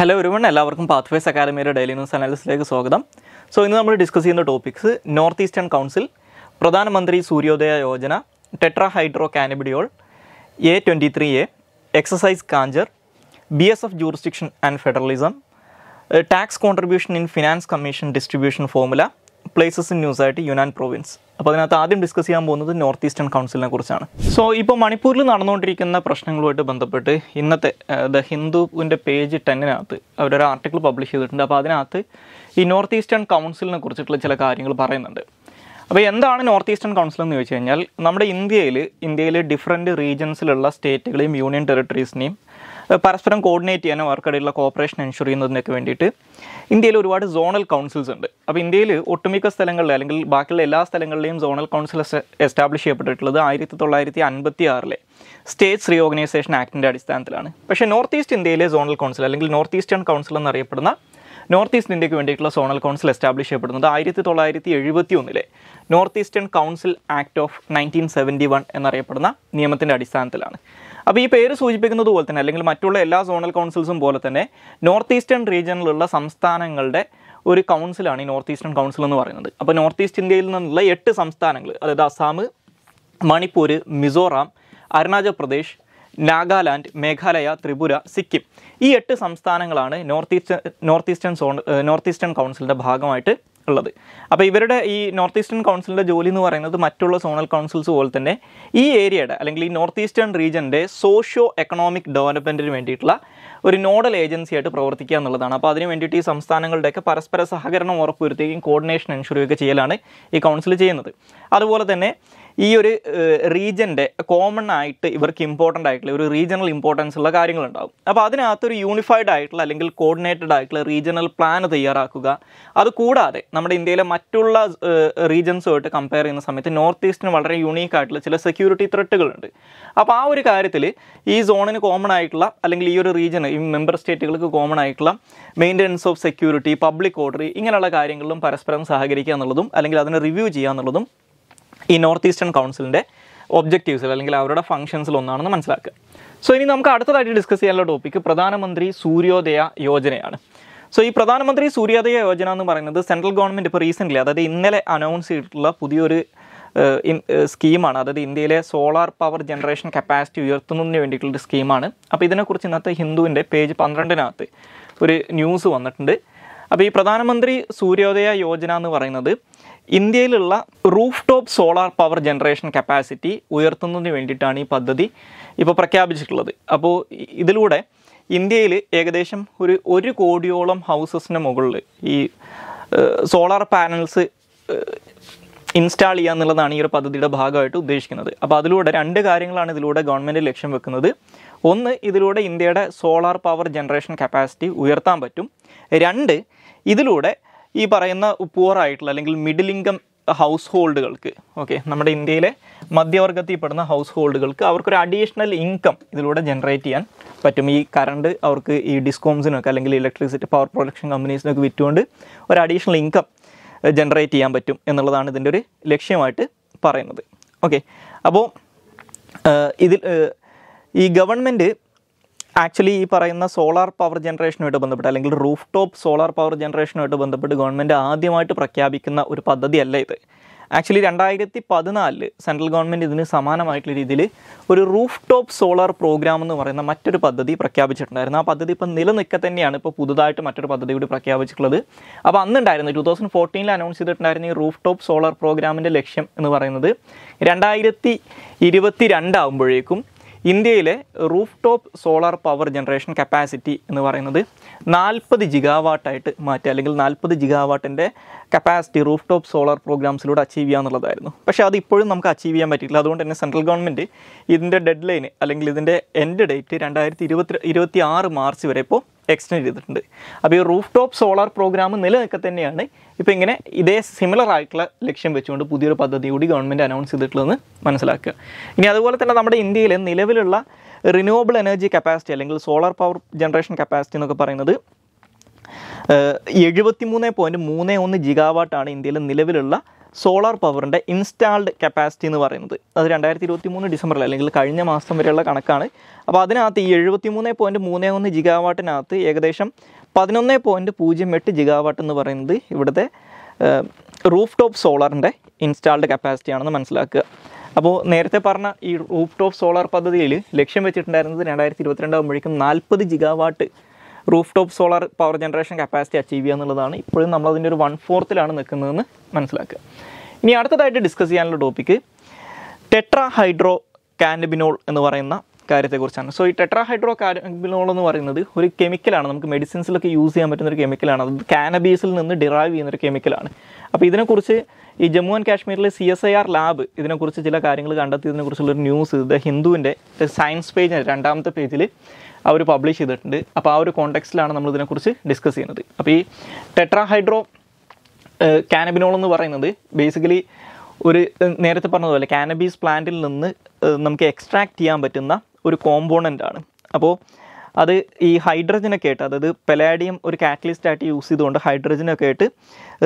hello ഒരുവൺ എല്ലാവർക്കും path അക്കാദമിയുടെ daily news അനാലിസിലേക്ക് സ്വാഗതം സോ ഇന്ന് നമ്മൾ ഡിസ്കസ് ചെയ്യുന്ന topics north eastern council Pradhan Mantri Suryodaya Yojana tetra hydro cannabidiol A twenty three A exercise Khanjar B S F jurisdiction and federalism tax contribution in finance commission distribution formula places in news ആയിട്ട് Yunnan province അപ്പോൾ അതിനകത്ത് ആദ്യം discuss ചെയ്യാൻ പോകുന്നത് north eastern കൗൺസിലിനെ കുറിച്ചാണ് so ഇപ്പോൾ മണിപ്പൂരിൽ നടന്നുകൊണ്ടിരിക്കുന്ന പ്രശ്നങ്ങളുമായിട്ട് ബന്ധപ്പെട്ട് ഇന്നത്തെ ദ ഹിന്ദുവിൻ്റെ പേജ് ടെന്നിനകത്ത് അവരൊരു ആർട്ടിക്കിൾ പബ്ലിഷ് ചെയ്തിട്ടുണ്ട് അപ്പോൾ അതിനകത്ത് ഈ നോർത്ത് ഈസ്റ്റേൺ കൗൺസിലിനെ കുറിച്ചിട്ടുള്ള ചില കാര്യങ്ങൾ പറയുന്നുണ്ട് അപ്പോൾ എന്താണ് നോർത്ത് ഈസ്റ്റേൺ കൗൺസിൽ എന്ന് ചോദിച്ചു കഴിഞ്ഞാൽ നമ്മുടെ ഇന്ത്യയിൽ ഇന്ത്യയിലെ ഡിഫറെൻറ്റ് റീജൻസിലുള്ള സ്റ്റേറ്റുകളെയും യൂണിയൻ ടെറിട്ടറീസിനെയും പരസ്പരം കോർഡിനേറ്റ് ചെയ്യാനും അവർക്കിടയിലുള്ള കോപ്പറേഷൻ എൻഷുർ ചെയ്യുന്നതിനൊക്കെ വേണ്ടിയിട്ട് ഇന്ത്യയിൽ ഒരുപാട് സോണൽ കൗൺസിൽസ് ഉണ്ട് അപ്പോൾ ഇന്ത്യയിൽ ഒട്ടുമിക്ക സ്ഥലങ്ങളിലെ അല്ലെങ്കിൽ ബാക്കിയുള്ള എല്ലാ സ്ഥലങ്ങളിലെയും സോണൽ കൗൺസിൽ എസ്റ്റാബ്ലിഷ് ചെയ്യപ്പെട്ടിട്ടുള്ളത് ആയിരത്തി തൊള്ളായിരത്തി അൻപത്തി ആറിലെ സ്റ്റേറ്റ്സ് റീഓർഗനൈസേഷൻ ആക്ടിൻ്റെ അടിസ്ഥാനത്തിലാണ് പക്ഷേ നോർത്ത് ഈസ്റ്റ് ഇന്ത്യയിലെ സോണൽ കൗൺസിൽ അല്ലെങ്കിൽ നോർത്ത് ഈസ്റ്റേൺ കൗൺസിൽ എന്നറിയപ്പെടുന്ന നോർത്ത് ഈസ്റ്റ് ഇന്ത്യക്ക് വേണ്ടിയിട്ടുള്ള സോണൽ കൗൺസിൽ എസ്റ്റാബ്ലിഷ് ചെയ്യപ്പെടുന്നത് ആയിരത്തി തൊള്ളായിരത്തി എഴുപത്തി ഒന്നിലെ north eastern council act of nineteen seventy one എന്നറിയപ്പെടുന്ന നിയമത്തിൻ്റെ അടിസ്ഥാനത്തിലാണ് അപ്പോൾ ഈ പേര് സൂചിപ്പിക്കുന്നത് പോലെ തന്നെ അല്ലെങ്കിൽ മറ്റുള്ള എല്ലാ സോണൽ കൗൺസിൽസും പോലെ തന്നെ നോർത്ത് ഈസ്റ്റേൺ റീജിയനിലുള്ള സംസ്ഥാനങ്ങളുടെ ഒരു കൗൺസിലാണ് ഈ നോർത്ത് ഈസ്റ്റേൺ കൗൺസിൽ എന്ന് പറയുന്നത് അപ്പോൾ നോർത്ത് ഈസ്റ്റ് ഇന്ത്യയിൽ നിന്നുള്ള എട്ട് സംസ്ഥാനങ്ങൾ അതായത് അസാം മണിപ്പൂർ മിസോറാം അരുണാചൽ പ്രദേശ് നാഗാലാൻഡ് മേഘാലയ ത്രിപുര സിക്കിം ഈ എട്ട് സംസ്ഥാനങ്ങളാണ് north east north eastern zone north eastern കൗൺസിലിൻ്റെ ഭാഗമായിട്ട് ഉള്ളത് അപ്പോൾ ഇവരുടെ ഈ നോർത്ത് ഈസ്റ്റേൺ കൗൺസിലിൻ്റെ ജോലി എന്ന് പറയുന്നത് മറ്റുള്ള സോണൽ കൗൺസിൽസ് പോലെ തന്നെ ഈ ഏരിയയുടെ അല്ലെങ്കിൽ ഈ നോർത്ത് ഈസ്റ്റേൺ റീജിയൻ്റെ സോഷ്യോ എക്കണോമിക് ഡെവലപ്മെൻറ്റിന് വേണ്ടിയിട്ടുള്ള ഒരു നോഡൽ ഏജൻസിയായിട്ട് പ്രവർത്തിക്കുക എന്നുള്ളതാണ് അപ്പോൾ അതിന് വേണ്ടിയിട്ട് ഈ സംസ്ഥാനങ്ങളുടെയൊക്കെ പരസ്പര സഹകരണം ഉറപ്പുവരുത്തുകയും കോർഡിനേഷൻ എൻഷുർ ചെയ്യലാണ് ഈ കൗൺസിൽ ചെയ്യുന്നത് അതുപോലെ തന്നെ ഈ ഒരു റീജൻ്റെ കോമൺ ആയിട്ട് ഇവർക്ക് ഇമ്പോർട്ടൻ്റ് ആയിട്ടുള്ള ഒരു റീജിയണൽ ഇമ്പോർട്ടൻസ് ഉള്ള കാര്യങ്ങളുണ്ടാവും അപ്പോൾ അതിനകത്തൊരു യൂണിഫൈഡ് ആയിട്ടുള്ള അല്ലെങ്കിൽ കോർഡിനേറ്റഡ് ആയിട്ടുള്ള റീജിയണൽ പ്ലാൻ തയ്യാറാക്കുക അത് കൂടാതെ നമ്മുടെ ഇന്ത്യയിലെ മറ്റുള്ള റീജൻസുമായിട്ട് കമ്പയർ ചെയ്യുന്ന സമയത്ത് നോർത്ത് ഈസ്റ്റിന് വളരെ യൂണീക്ക് ആയിട്ടുള്ള ചില സെക്യൂരിറ്റി ത്രെട്ടുകളുണ്ട് അപ്പോൾ ആ ഒരു കാര്യത്തിൽ ഈ സോണിന് കോമൺ ആയിട്ടുള്ള അല്ലെങ്കിൽ ഈ ഒരു റീജിയൻ ഈ മെമ്പർ സ്റ്റേറ്റുകൾക്ക് കോമൺ ആയിട്ടുള്ള maintenance of security public order ഇങ്ങനെയുള്ള കാര്യങ്ങളിലും പരസ്പരം സഹകരിക്കുക എന്നുള്ളതും അല്ലെങ്കിൽ അതിനെ റിവ്യൂ ചെയ്യുക എന്നുള്ളതും ഈ നോർത്ത് ഈസ്റ്റേൺ കൗൺസിലിൻ്റെ ഒബ്ജക്റ്റീവ്സിൽ അല്ലെങ്കിൽ അവരുടെ ഫംഗ്ഷൻസിൽ ഒന്നാണെന്ന് മനസ്സിലാക്കുക സോ ഇനി നമുക്ക് അടുത്തതായിട്ട് ഡിസ്കസ് ചെയ്യാനുള്ള ടോപ്പിക്ക് പ്രധാനമന്ത്രി സൂര്യോദയ യോജനയാണ് സോ ഈ പ്രധാനമന്ത്രി സൂര്യോദയ യോജന എന്ന് പറയുന്നത് സെൻട്രൽ ഗവൺമെൻറ് ഇപ്പോൾ റീസെൻ്റ്ലി അതായത് ഇന്നലെ അനൗൺസ് ചെയ്തിട്ടുള്ള പുതിയൊരു സ്കീമാണ് അതായത് ഇന്ത്യയിലെ സോളാർ പവർ ജനറേഷൻ കപ്പാസിറ്റി ഉയർത്തുന്നതിന് വേണ്ടിയിട്ടുള്ളൊരു സ്കീമാണ് അപ്പോൾ ഇതിനെക്കുറിച്ച് ഇന്നത്തെ ഹിന്ദുവിൻ്റെ പേജ് പന്ത്രണ്ടിനകത്ത് ഒരു ന്യൂസ് വന്നിട്ടുണ്ട് അപ്പോൾ ഈ പ്രധാനമന്ത്രി സൂര്യോദയ യോജന എന്ന് പറയുന്നത് ഇന്ത്യയിലുള്ള roof top solar power generation capacity ഉയർത്തുന്നതിന് വേണ്ടിയിട്ടാണ് ഈ പദ്ധതി ഇപ്പോൾ പ്രഖ്യാപിച്ചിട്ടുള്ളത് അപ്പോൾ ഇതിലൂടെ ഇന്ത്യയിൽ ഏകദേശം ഒരു ഒരു കോടിയോളം ഹൗസസിന് മുകളിൽ ഈ സോളാർ പാനൽസ് ഇൻസ്റ്റാൾ ചെയ്യുക എന്നുള്ളതാണ് ഈ ഒരു പദ്ധതിയുടെ ഭാഗമായിട്ട് ഉദ്ദേശിക്കുന്നത് അപ്പോൾ അതിലൂടെ രണ്ട് കാര്യങ്ങളാണ് ഇതിലൂടെ ഗവൺമെൻറ് ലക്ഷ്യം വെക്കുന്നത് ഒന്ന് ഇതിലൂടെ ഇന്ത്യയുടെ സോളാർ പവർ ജനറേഷൻ കപ്പാസിറ്റി ഉയർത്താൻ പറ്റും രണ്ട് ഇതിലൂടെ ഈ പറയുന്ന പുവർ ആയിട്ടുള്ള അല്ലെങ്കിൽ മിഡിൽ ഇൻകം ഹൗസ് ഹോൾഡുകൾക്ക് ഓക്കെ നമ്മുടെ ഇന്ത്യയിലെ പെടുന്ന ഹൗസ് ഹോൾഡുകൾക്ക് അവർക്കൊരു അഡീഷണൽ ഇൻകം ഇതിലൂടെ ജനറേറ്റ് ചെയ്യാൻ പറ്റും ഈ കറണ്ട് അവർക്ക് ഈ ഡിസ്കോംസിനൊക്കെ അല്ലെങ്കിൽ ഇലക്ട്രിസിറ്റി പവർ പ്രൊഡക്ഷൻ കമ്പനീസിനൊക്കെ വിറ്റുകൊണ്ട് ഒരു അഡീഷണൽ ഇൻകം ജനറേറ്റ് ചെയ്യാൻ പറ്റും എന്നുള്ളതാണ് ഇതിൻ്റെ ഒരു ലക്ഷ്യമായിട്ട് പറയുന്നത് ഓക്കെ അപ്പോൾ ഇതിൽ ഈ ഗവൺമെൻറ് ആക്ച്വലി ഈ പറയുന്ന സോളാർ പവർ ജനറേഷനുമായിട്ട് ബന്ധപ്പെട്ട് അല്ലെങ്കിൽ റൂഫ് ടോപ്പ് സോളാർ പവർ ജനറേഷനുമായിട്ട് ബന്ധപ്പെട്ട് ഗവൺമെൻറ് ആദ്യമായിട്ട് പ്രഖ്യാപിക്കുന്ന ഒരു പദ്ധതിയല്ല ഇത് ആക്ച്വലി രണ്ടായിരത്തി പതിനാലിൽ സെൻട്രൽ ഗവൺമെൻറ് ഇതിന് സമാനമായിട്ടുള്ള രീതിയിൽ ഒരു റൂഫ് ടോപ്പ് സോളാർ പ്രോഗ്രാം എന്ന് പറയുന്ന മറ്റൊരു പദ്ധതി പ്രഖ്യാപിച്ചിട്ടുണ്ടായിരുന്നു ആ പദ്ധതി ഇപ്പം നിലനിൽക്കെ തന്നെയാണ് ഇപ്പോൾ പുതുതായിട്ട് മറ്റൊരു പദ്ധതി കൂടി പ്രഖ്യാപിച്ചിട്ടുള്ളത് അപ്പോൾ അന്നുണ്ടായിരുന്നു ടു തൗസൻഡ് ഫോർട്ടീനിൽ അനൗൺസ് ചെയ്തിട്ടുണ്ടായിരുന്ന ഈ റൂഫ് ടോപ്പ് സോളാർ പ്രോഗ്രാമിൻ്റെ ലക്ഷ്യം എന്ന് പറയുന്നത് രണ്ടായിരത്തി ഇരുപത്തി രണ്ടാകുമ്പോഴേക്കും ഇന്ത്യയിലെ roof top solar power generation capacity എന്ന് പറയുന്നത് നാൽപ്പത് ജിഗാവാട്ടായിട്ട് മാറ്റുക അല്ലെങ്കിൽ നാൽപ്പത് ജിഗാവാട്ടിൻ്റെ കപ്പാസിറ്റി റൂഫ് ടോപ്പ് സോളാർ പ്രോഗ്രാംസിലൂടെ അച്ചീവ് ചെയ്യുക എന്നുള്ളതായിരുന്നു പക്ഷേ അത് ഇപ്പോഴും നമുക്ക് അച്ചീവ് ചെയ്യാൻ പറ്റിയിട്ടില്ല അതുകൊണ്ട് തന്നെ സെൻട്രൽ ഗവൺമെൻറ് ഇതിൻ്റെ ഡെഡ് ലൈന് അല്ലെങ്കിൽ ഇതിൻ്റെ എൻഡ് ഡേറ്റ് രണ്ടായിരത്തി ഇരുപത്തി ഇരുപത്തി ആറ് മാർച്ച് വരെ ഇപ്പോൾ എക്സ്റ്റെൻഡ് ചെയ്തിട്ടുണ്ട് അപ്പോൾ ഈ റൂഫ് ടോപ്പ് സോളാർ പ്രോഗ്രാം നിലനിൽക്കെ തന്നെയാണ് ഇപ്പോൾ ഇങ്ങനെ ഇതേ സിമിലർ ആയിട്ടുള്ള ലക്ഷ്യം വെച്ചുകൊണ്ട് പുതിയൊരു പദ്ധതി കൂടി ഗവൺമെൻറ് അനൗൺസ് ചെയ്തിട്ടുള്ളതെന്ന് മനസ്സിലാക്കുക ഇനി അതുപോലെ തന്നെ നമ്മുടെ ഇന്ത്യയിലെ നിലവിലുള്ള റിന്യൂവബിൾ എനർജി കപ്പാസിറ്റി അല്ലെങ്കിൽ സോളാർ പവർ ജനറേഷൻ കപ്പാസിറ്റി എന്നൊക്കെ പറയുന്നത് എഴുപത്തി മൂന്ന് പോയിൻറ്റ് മൂന്ന് ഒന്ന് ജിഗാവാട്ടാണ് ഇന്ത്യയിലെ നിലവിലുള്ള സോളാർ പവറിൻ്റെ ഇൻസ്റ്റാൾഡ് കപ്പാസിറ്റി എന്ന് പറയുന്നത് അത് രണ്ടായിരത്തി ഇരുപത്തി മൂന്ന് ഡിസംബറിൽ അല്ലെങ്കിൽ കഴിഞ്ഞ മാസം വരെയുള്ള കണക്കാണ് അപ്പോൾ അതിനകത്ത് ഈ എഴുപത്തി മൂന്ന് പോയിൻറ്റ് മൂന്ന് ഒന്ന് ജിഗാവാട്ടിനകത്ത് ഏകദേശം പതിനൊന്ന് പോയിൻറ്റ് പൂജ്യം എട്ട് ജിഗാവാട്ട് എന്ന് പറയുന്നത് ഇവിടുത്തെ റൂഫ് ടോപ്പ് സോളാറിൻ്റെ ഇൻസ്റ്റാൾഡ് കപ്പാസിറ്റി ആണെന്ന് മനസ്സിലാക്കുക അപ്പോൾ നേരത്തെ പറഞ്ഞ ഈ റൂഫ് ടോപ്പ് സോളാർ പദ്ധതിയിൽ ലക്ഷ്യം വെച്ചിട്ടുണ്ടായിരുന്നത് രണ്ടായിരത്തി ഇരുപത്തിരണ്ടാകുമ്പോഴേക്കും നാൽപ്പത് gigawatt roof top solar power generation capacity achieve ചെയ്യുക എന്നുള്ളതാണ് ഇപ്പോഴും നമ്മളതിൻ്റെ ഒരു വൺ ഫോർത്തിലാണ് നിൽക്കുന്നതെന്ന് മനസ്സിലാക്കുക ഇനി അടുത്തതായിട്ട് ഡിസ്കസ് ചെയ്യാനുള്ള ടോപ്പിക്ക് ടെട്രാ ഹൈഡ്രോ കാൻഡിബിനോൾ എന്ന് പറയുന്ന കാര്യത്തെക്കുറിച്ചാണ് സോ ഈ ടെട്രാ ഹൈഡ്രോ കാൻബിനോൾ എന്ന് പറയുന്നത് ഒരു കെമിക്കലാണ് നമുക്ക് മെഡിസിൻസിലൊക്കെ യൂസ് ചെയ്യാൻ പറ്റുന്ന ഒരു കെമിക്കലാണ് അത് കാനബീസിൽ നിന്ന് ഡിറൈവ് ചെയ്യുന്ന ഒരു കെമിക്കലാണ് അപ്പോൾ ഇതിനെക്കുറിച്ച് ഈ ജമ്മു ആൻഡ് കാശ്മീരിലെ C S I R lab ഇതിനെക്കുറിച്ച് ചില കാര്യങ്ങൾ കണ്ടെത്തിയതിനെ കുറിച്ചുള്ള ഒരു ന്യൂസ് ദ ഹിന്ദുവിൻ്റെ സയൻസ് പേജ് രണ്ടാമത്തെ പേജിൽ അവർ പബ്ലിഷ് ചെയ്തിട്ടുണ്ട് അപ്പോൾ ആ ഒരു കോണ്ടെക്സ്റ്റിലാണ് നമ്മൾ ഇതിനെക്കുറിച്ച് ഡിസ്കസ് ചെയ്യുന്നത് അപ്പോൾ ഈ ടെട്രാഹൈഡ്രോ കാനബിനോൾ എന്ന് പറയുന്നത് ബേസിക്കലി ഒരു നേരത്തെ പറഞ്ഞതുപോലെ കാനബീസ് പ്ലാന്റിൽ നിന്ന് നമുക്ക് എക്സ്ട്രാക്ട് ചെയ്യാൻ പറ്റുന്ന ഒരു കോമ്പോണൻ്റ് ആണ് അപ്പോൾ അത് ഈ ഹൈഡ്രജനൊക്കെ ആയിട്ട് അതായത് പെലാഡിയം ഒരു കാറ്റലിസ്റ്റ് ആയിട്ട് യൂസ് ചെയ്തുകൊണ്ട് ഹൈഡ്രജനൊക്കെ ആയിട്ട്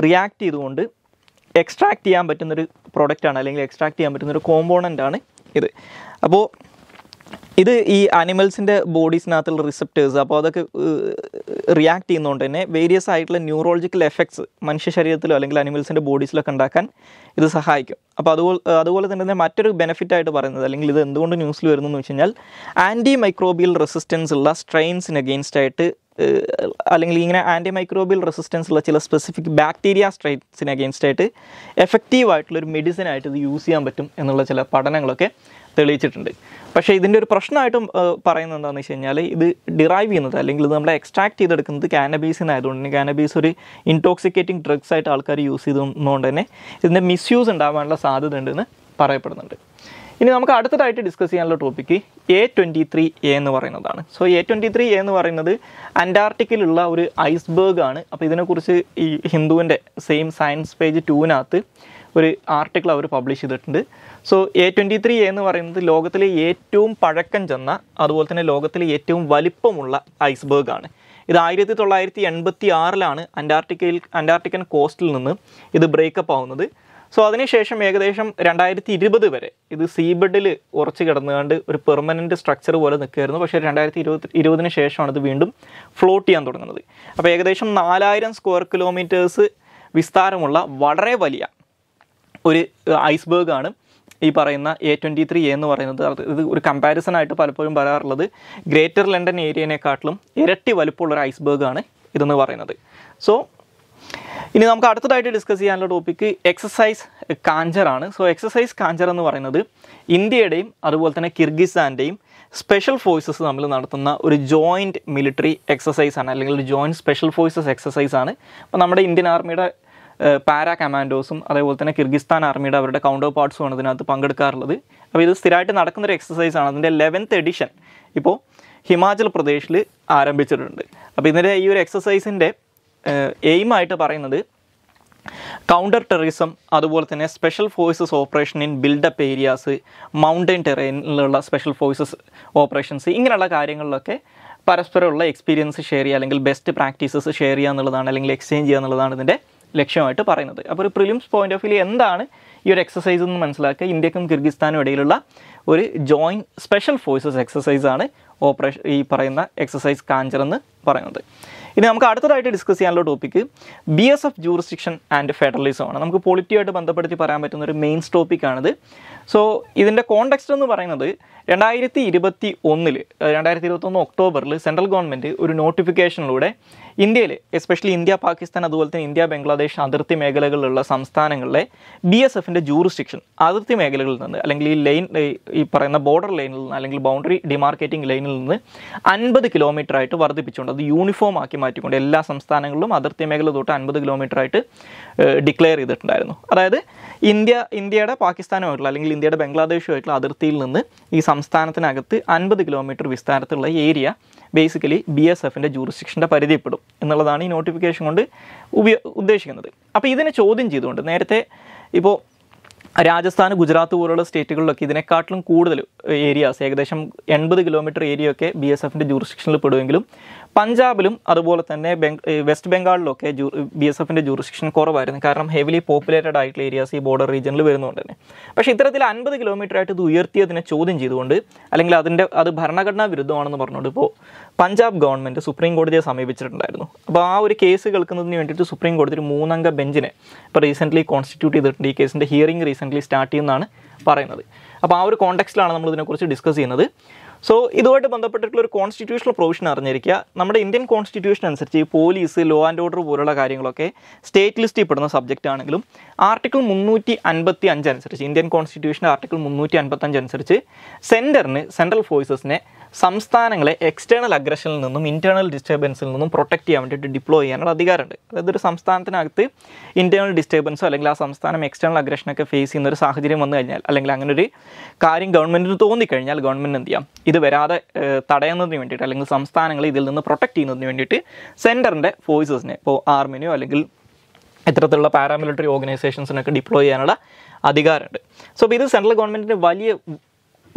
റിയാക്ട് ചെയ്തുകൊണ്ട് എക്സ്ട്രാക്ട് ചെയ്യാൻ പറ്റുന്നൊരു പ്രോഡക്റ്റാണ് അല്ലെങ്കിൽ എക്സ്ട്രാക്ട് ചെയ്യാൻ പറ്റുന്നൊരു കോമ്പോണൻ്റാണ് ഇത് അപ്പോൾ ഇത് ഈ അനിമൽസിൻ്റെ ബോഡീസിനകത്തുള്ള റിസപ്റ്റേഴ്സ് അപ്പോൾ അതൊക്കെ റിയാക്ട് ചെയ്യുന്നതുകൊണ്ട് തന്നെ വേരിയസ് ആയിട്ടുള്ള ന്യൂറോളജിക്കൽ എഫക്ട്സ് മനുഷ്യ ശരീരത്തിലോ അല്ലെങ്കിൽ അനിമൽസിൻ്റെ ബോഡീസിലൊക്കെ ഉണ്ടാക്കാൻ ഇത് സഹായിക്കും അപ്പോൾ അതുപോലെ അതുപോലെ തന്നെ മറ്റൊരു ബെനിഫിറ്റ് ആയിട്ട് പറയുന്നത് അല്ലെങ്കിൽ ഇത് എന്തുകൊണ്ട് ന്യൂസിൽ വരുന്നതെന്ന് വെച്ച് കഴിഞ്ഞാൽ ആൻറ്റി മൈക്രോബിയൽ റെസിസ്റ്റൻസ് ഉള്ള സ്ട്രെയിൻസിന് അഗെയിൻസ്റ്റായിട്ട് ആയിട്ട് അല്ലെങ്കിൽ ഇങ്ങനെ ആൻറ്റി മൈക്രോബിയൽ റെസിസ്റ്റൻസ് ഉള്ള ചില സ്പെസിഫിക് ബാക്ടീരിയ സ്ട്രൈറ്റ്സിന് അഗെയിൻസ്റ്റ് ആയിട്ട് എഫക്റ്റീവ് ആയിട്ടുള്ള ഒരു മെഡിസിൻ ആയിട്ട് ഇത് യൂസ് ചെയ്യാൻ പറ്റും എന്നുള്ള ചില പഠനങ്ങളൊക്കെ തെളിയിച്ചിട്ടുണ്ട് പക്ഷേ ഇതിൻ്റെ ഒരു പ്രശ്നമായിട്ടും പറയുന്നത് എന്താണെന്ന് വെച്ച് കഴിഞ്ഞാൽ ഇത് ഡിറൈവ് ചെയ്യുന്നത് അല്ലെങ്കിൽ ഇത് നമ്മൾ എക്സ്ട്രാക്ട് ചെയ്തെടുക്കുന്നത് ആയതുകൊണ്ട് തന്നെ കാനബീസ് ഒരു ഇൻടോക്സിക്കേറ്റിംഗ് ഡ്രഗ്സ് ആയിട്ട് ആൾക്കാർ യൂസ് ചെയ്തതുകൊണ്ട് തന്നെ ഇതിൻ്റെ മിസ്യൂസ് ഉണ്ടാവാനുള്ള സാധ്യത ഉണ്ടെന്ന് പറയപ്പെടുന്നുണ്ട് ഇനി നമുക്ക് അടുത്തതായിട്ട് ഡിസ്കസ് ചെയ്യാനുള്ള topic A twenty three A എന്ന് പറയുന്നതാണ് so A twenty three A എന്ന് പറയുന്നത് അന്റാർട്ടിക്കിലുള്ള ഒരു ഐസ്ബേർഗ് ആണ് അപ്പോൾ ഇതിനെക്കുറിച്ച് ഈ ഹിന്ദുവിൻ്റെ സെയിം സയൻസ് പേജ് ടൂവിനകത്ത് ഒരു ആർട്ടിക്കിൾ അവർ പബ്ലിഷ് ചെയ്തിട്ടുണ്ട് സോ എ ട്വൻറ്റി ത്രീ എന്ന് പറയുന്നത് ലോകത്തിലെ ഏറ്റവും പഴക്കം ചെന്ന അതുപോലെ തന്നെ ലോകത്തിലെ ഏറ്റവും വലിപ്പമുള്ള ഐസ്ബേർഗ് ആണ് ഇത് ആയിരത്തി തൊള്ളായിരത്തി എൺപത്തി ആറിലാണ് അന്റാർട്ടിക്കയിൽ അന്റാർട്ടിക്കൻ കോസ്റ്റിൽ നിന്ന് ഇത് ബ്രേക്കപ്പ് ആവുന്നത് സോ അതിനുശേഷം ഏകദേശം രണ്ടായിരത്തി ഇരുപത് വരെ ഇത് സീബഡിൽ ഉറച്ചു കിടന്നുകൊണ്ട് ഒരു പെർമനൻറ്റ് സ്ട്രക്ചർ പോലെ നിൽക്കുകയായിരുന്നു പക്ഷേ രണ്ടായിരത്തി ഇരുപത്തി ഇരുപതിന് ശേഷമാണ് ഇത് വീണ്ടും ഫ്ലോട്ട് ചെയ്യാൻ തുടങ്ങുന്നത് അപ്പോൾ ഏകദേശം നാലായിരം സ്ക്വയർ കിലോമീറ്റേഴ്സ് വിസ്താരമുള്ള വളരെ വലിയ ഒരു ആണ് ഈ പറയുന്ന എ ട്വൻറ്റി ത്രീ എന്ന് പറയുന്നത് ഇത് ഒരു കമ്പാരിസൺ ആയിട്ട് പലപ്പോഴും പറയാറുള്ളത് ഗ്രേറ്റർ ലണ്ടൻ ഏരിയനെക്കാട്ടിലും ഇരട്ടി വലുപ്പമുള്ള ഒരു ആണ് ഇതെന്ന് പറയുന്നത് സോ ഇനി നമുക്ക് അടുത്തതായിട്ട് ഡിസ്കസ് ചെയ്യാനുള്ള ടോപ്പിക്ക് എക്സസൈസ് കാഞ്ചറാണ് സോ എക്സസൈസ് കാഞ്ചർ എന്ന് പറയുന്നത് ഇന്ത്യയുടെയും അതുപോലെ തന്നെ കിർഗിസ്ഥാൻ്റെയും സ്പെഷ്യൽ ഫോഴ്സസ് തമ്മിൽ നടത്തുന്ന ഒരു ജോയിൻറ്റ് മിലിറ്ററി എക്സസൈസ് ആണ് അല്ലെങ്കിൽ ഒരു ജോയിൻറ്റ് സ്പെഷ്യൽ ഫോഴ്സസ് എക്സസൈസ് ആണ് അപ്പോൾ നമ്മുടെ ഇന്ത്യൻ ആർമിയുടെ പാരാ കമാൻഡോസും അതേപോലെ തന്നെ കിർഗിസ്ഥാൻ ആർമിയുടെ അവരുടെ കൗണ്ടർ പാർട്സുമാണ് ഇതിനകത്ത് പങ്കെടുക്കാറുള്ളത് അപ്പോൾ ഇത് സ്ഥിരമായിട്ട് നടക്കുന്നൊരു എക്സസൈസ് ആണ് അതിൻ്റെ ലെവൻത്ത് എഡിഷൻ ഇപ്പോൾ ഹിമാചൽ പ്രദേശിൽ ആരംഭിച്ചിട്ടുണ്ട് അപ്പോൾ ഇതിൻ്റെ ഈ ഒരു എക്സസൈസിൻ്റെ എയിമായിട്ട് പറയുന്നത് കൗണ്ടർ ടെററിസം അതുപോലെ തന്നെ special forces operation in built up areas mountain ടെറൈനിലുള്ള സ്പെഷ്യൽ ഫോഴ്സസ് ഓപ്പറേഷൻസ് ഇങ്ങനെയുള്ള കാര്യങ്ങളിലൊക്കെ പരസ്പരമുള്ള എക്സ്പീരിയൻസ് ഷെയർ ചെയ്യുക അല്ലെങ്കിൽ ബെസ്റ്റ് പ്രാക്ടീസസ് ഷെയർ ചെയ്യുക എന്നുള്ളതാണ് അല്ലെങ്കിൽ എക്സ്ചേഞ്ച് ചെയ്യുക എന്നുള്ളതാണ് ഇതിൻ്റെ ലക്ഷ്യമായിട്ട് പറയുന്നത് അപ്പോൾ ഒരു പ്രിലിംസ് പോയിന്റ് ഓഫ് വ്യൂ എന്താണ് ഈ ഒരു എക്സസൈസ് എന്ന് മനസ്സിലാക്കുക ഇന്ത്യക്കും കിർഗിസ്ഥാനും ഇടയിലുള്ള ഒരു ജോയിൻറ്റ് സ്പെഷ്യൽ ഫോഴ്സസ് എക്സസൈസാണ് ഓപ്പറേഷൻ ഈ പറയുന്ന എക്സസൈസ് കാഞ്ചർ എന്ന് പറയുന്നത് ഇനി നമുക്ക് അടുത്തതായിട്ട് ഡിസ്കസ് ചെയ്യാനുള്ള topic B S F jurisdiction and federalism ആണ് നമുക്ക് പൊളിറ്റിയായിട്ട് ബന്ധപ്പെടുത്തി പറയാൻ പറ്റുന്ന ഒരു മെയിൻസ് ടോപ്പിക്കാണിത് സോ ഇതിൻ്റെ കോണ്ടെക്സ്റ്റ് എന്ന് പറയുന്നത് രണ്ടായിരത്തി ഇരുപത്തി ഒന്നിൽ രണ്ടായിരത്തി ഇരുപത്തൊന്ന് ഒക്ടോബറിൽ സെൻട്രൽ ഗവൺമെൻറ് ഒരു നോട്ടിഫിക്കേഷനിലൂടെ ഇന്ത്യയിൽ എസ്പെഷ്യലി ഇന്ത്യ പാകിസ്ഥാൻ അതുപോലെ തന്നെ ഇന്ത്യ ബംഗ്ലാദേശ് അതിർത്തി മേഖലകളിലുള്ള സംസ്ഥാനങ്ങളിലെ ബി എസ് എഫിൻ്റെ ജൂറിസ്ഡിക്ഷൻ അതിർത്തി മേഖലകളിൽ നിന്ന് അല്ലെങ്കിൽ ഈ ലൈൻ ഈ പറയുന്ന ബോർഡർ ലൈനിൽ നിന്ന് അല്ലെങ്കിൽ ബൗണ്ടറി ഡിമാർക്കേറ്റിംഗ് ലൈനിൽ നിന്ന് അൻപത് കിലോമീറ്റർ ആയിട്ട് വർദ്ധിപ്പിച്ചുകൊണ്ട് അത് യൂണിഫോം ആക്കി മാറ്റിക്കൊണ്ട് എല്ലാ സംസ്ഥാനങ്ങളിലും അതിർത്തി മേഖല തൊട്ട് അൻപത് കിലോമീറ്റർ ആയിട്ട് ഡിക്ലെയർ ചെയ്തിട്ടുണ്ടായിരുന്നു അതായത് ഇന്ത്യ ഇന്ത്യയുടെ പാകിസ്ഥാനുമായിട്ടുള്ള അല്ലെങ്കിൽ ഇന്ത്യയുടെ ബംഗ്ലാദേശുമായിട്ടുള്ള അതിർത്തിയിൽ നിന്ന് ഈ സംസ്ഥാനത്തിനകത്ത് അൻപത് കിലോമീറ്റർ വിസ്താരത്തിലുള്ള ഏരിയ ബേസിക്കലി ബി എസ് എഫിൻ്റെ ജൂറിസ്ട്രിക്ഷൻ്റെ പരിധിപ്പെടും എന്നുള്ളതാണ് ഈ നോട്ടിഫിക്കേഷൻ കൊണ്ട് ഉപയോ ഉദ്ദേശിക്കുന്നത് അപ്പോൾ ഇതിനെ ചോദ്യം ചെയ്തുകൊണ്ട് നേരത്തെ ഇപ്പോൾ രാജസ്ഥാൻ ഗുജറാത്ത് പോലുള്ള സ്റ്റേറ്റുകളിലൊക്കെ ഇതിനെക്കാട്ടിലും കൂടുതൽ ഏരിയാസ് ഏകദേശം എൺപത് കിലോമീറ്റർ ഏരിയ ഒക്കെ ബി എസ് എഫിൻ്റെ ജൂറിസ്ഡിക്ഷനിൽ പെടുമെങ്കിലും പഞ്ചാബിലും അതുപോലെ തന്നെ വെസ്റ്റ് ബംഗാളിലും ജൂ ബി എസ് എഫിൻ്റെ ജൂറിസ്ഡിക്ഷൻ കുറവായിരുന്നു കാരണം ഹെവിലി പോപ്പുലേറ്റഡ് ആയിട്ടുള്ള ഏരിയാസ് ഈ ബോർഡർ റീജിയനിൽ വരുന്നുണ്ട് തന്നെ പക്ഷേ ഇത്തരത്തിൽ അൻപത് കിലോമീറ്റർ ആയിട്ട് ഇത് ഉയർത്തിയതിനെ ചോദ്യം ചെയ്തുകൊണ്ട് അല്ലെങ്കിൽ അതിൻ്റെ അത് ഭരണഘടനാ വിരുദ്ധമാണെന്ന് പറഞ്ഞുകൊണ്ട് ഇപ്പോൾ പഞ്ചാബ് ഗവൺമെൻറ് സുപ്രീം കോടതിയെ സമീപിച്ചിട്ടുണ്ടായിരുന്നു അപ്പോൾ ആ ഒരു കേസ് കേൾക്കുന്നതിന് വേണ്ടിയിട്ട് സുപ്രീം കോടതി ഒരു മൂന്നംഗ ബെഞ്ചിനെ ഇപ്പോൾ റീസെൻ്റ്ലി കോൺസ്റ്റിറ്റ്യൂട്ട് ചെയ്തിട്ടുണ്ട് ഈ കേസിൻ്റെ ഹിയറിംഗ് റീസെൻ്റ്ലി സ്റ്റാർട്ട് ചെയ്യുന്നതാണ് പറയുന്നത് അപ്പോൾ ആ ഒരു കോണ്ടെക്സ്റ്റിലാണ് നമ്മൾ ഇതിനെക്കുറിച്ച് ഡിസ്കസ് ചെയ്യുന്നത് സോ ഇതുമായിട്ട് ബന്ധപ്പെട്ടിട്ടുള്ള ഒരു കോൺസ്റ്റിറ്റ്യൂഷണൽ പ്രൊവിഷൻ അറിഞ്ഞിരിക്കുക നമ്മുടെ ഇന്ത്യൻ കോൺസ്റ്റിറ്റ്യൂഷൻ അനുസരിച്ച് ഈ പോലീസ് ലോ ആൻഡ് ഓർഡർ പോലുള്ള കാര്യങ്ങളൊക്കെ സ്റ്റേറ്റ് ലിസ്റ്റിൽ പെടുന്ന സബ്ജക്റ്റ് ആണെങ്കിലും ആർട്ടിക്കിൾ മുന്നൂറ്റി അൻപത്തി അഞ്ച് അനുസരിച്ച് ഇന്ത്യൻ കോൺസ്റ്റിറ്റ്യൂഷൻ്റെ ആർട്ടിക്കിൾ മുന്നൂറ്റി അൻപത്തഞ്ച് അനുസരിച്ച് സെൻറ്ററിന് സെൻട്രൽ ഫോഴ്സസിനെ സംസ്ഥാനങ്ങളെ എക്സ്റ്റേണൽ അഗ്രഷനിൽ നിന്നും ഇൻറ്റേർണൽ ഡിസ്റ്റർബൻസിൽ നിന്നും പ്രൊട്ടക്റ്റ് ചെയ്യാൻ വേണ്ടിയിട്ട് ഡിപ്ലോയ് ചെയ്യാനുള്ള അധികാരമുണ്ട് അതായത് ഒരു സംസ്ഥാനത്തിനകത്ത് ഇൻറ്റേർണൽ ഡിസ്റ്റർബൻസോ അല്ലെങ്കിൽ ആ സംസ്ഥാനം എക്സ്റ്റേണൽ അഗ്രഷനൊക്കെ ഫേസ് ചെയ്യുന്ന ഒരു സാഹചര്യം വന്നു കഴിഞ്ഞാൽ അല്ലെങ്കിൽ അങ്ങനെ ഒരു കാര്യം ഗവൺമെൻറ്റിന് തോന്നിക്കഴിഞ്ഞാൽ ഗവൺമെൻറ് എന്ത് ചെയ്യാം ഇത് വരാതെ തടയുന്നതിന് വേണ്ടിയിട്ട് അല്ലെങ്കിൽ സംസ്ഥാനങ്ങളെ ഇതിൽ നിന്ന് പ്രൊട്ടക്റ്റ് ചെയ്യുന്നതിന് വേണ്ടിയിട്ട് സെൻറ്ററിൻ്റെ ഫോഴ്സസിനെ ഇപ്പോൾ ആർമിനെയോ അല്ലെങ്കിൽ ഇത്തരത്തിലുള്ള പാരാമിലിറ്ററി ഓർഗനൈസേഷൻസിനൊക്കെ ഡിപ്ലോയ് ചെയ്യാനുള്ള അധികാരമുണ്ട് സോ അപ്പോൾ ഇത് സെൻട്രൽ ഗവൺമെൻറ്റിൻ്റെ വലിയ